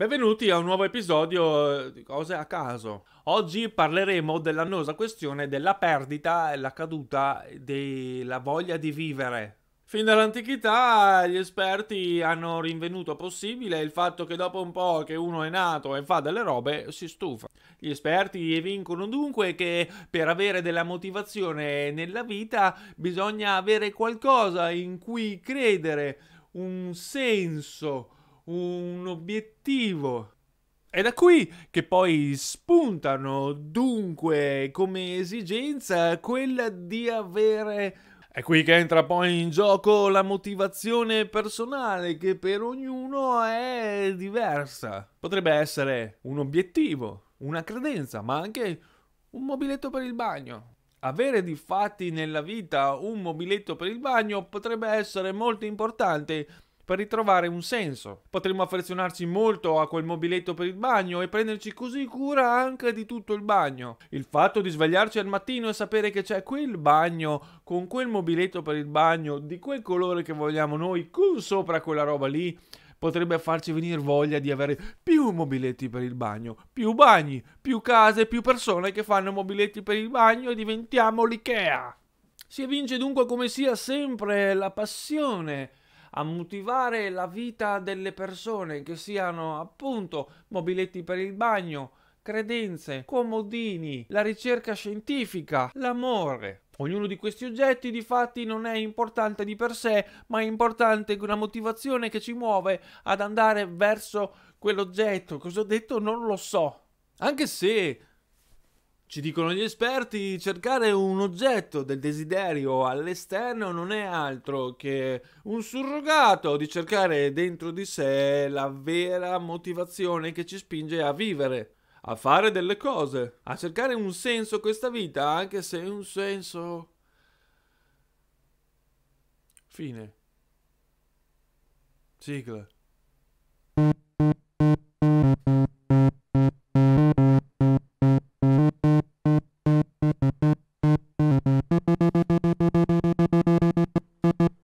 Benvenuti a un nuovo episodio eh, di Cose a caso. Oggi parleremo dell'annosa questione della perdita e la caduta della voglia di vivere. Fin dall'antichità gli esperti hanno rinvenuto possibile il fatto che dopo un po' che uno è nato e fa delle robe si stufa. Gli esperti evincono dunque che per avere della motivazione nella vita bisogna avere qualcosa in cui credere, un senso, un obiettivo. È da qui che poi spuntano dunque come esigenza quella di avere è qui che entra poi in gioco la motivazione personale che per ognuno è diversa. Potrebbe essere un obiettivo, una credenza, ma anche un mobiletto per il bagno. Avere di fatti nella vita un mobiletto per il bagno potrebbe essere molto importante per ritrovare un senso. Potremmo affezionarci molto a quel mobiletto per il bagno e prenderci così cura anche di tutto il bagno. Il fatto di svegliarci al mattino e sapere che c'è quel bagno con quel mobiletto per il bagno di quel colore che vogliamo noi con sopra quella roba lì potrebbe farci venire voglia di avere più mobiletti per il bagno, più bagni, più case, più persone che fanno mobiletti per il bagno e diventiamo l'IKEA. Si evince dunque come sia sempre la passione a motivare la vita delle persone che siano appunto mobiletti per il bagno, credenze, comodini, la ricerca scientifica, l'amore. Ognuno di questi oggetti difatti non è importante di per sé, ma è importante una motivazione che ci muove ad andare verso quell'oggetto. Cosa ho detto non lo so. Anche se ci dicono gli esperti, cercare un oggetto del desiderio all'esterno non è altro che un surrogato di cercare dentro di sé la vera motivazione che ci spinge a vivere, a fare delle cose, a cercare un senso a questa vita, anche se un senso... Fine. Sigla. you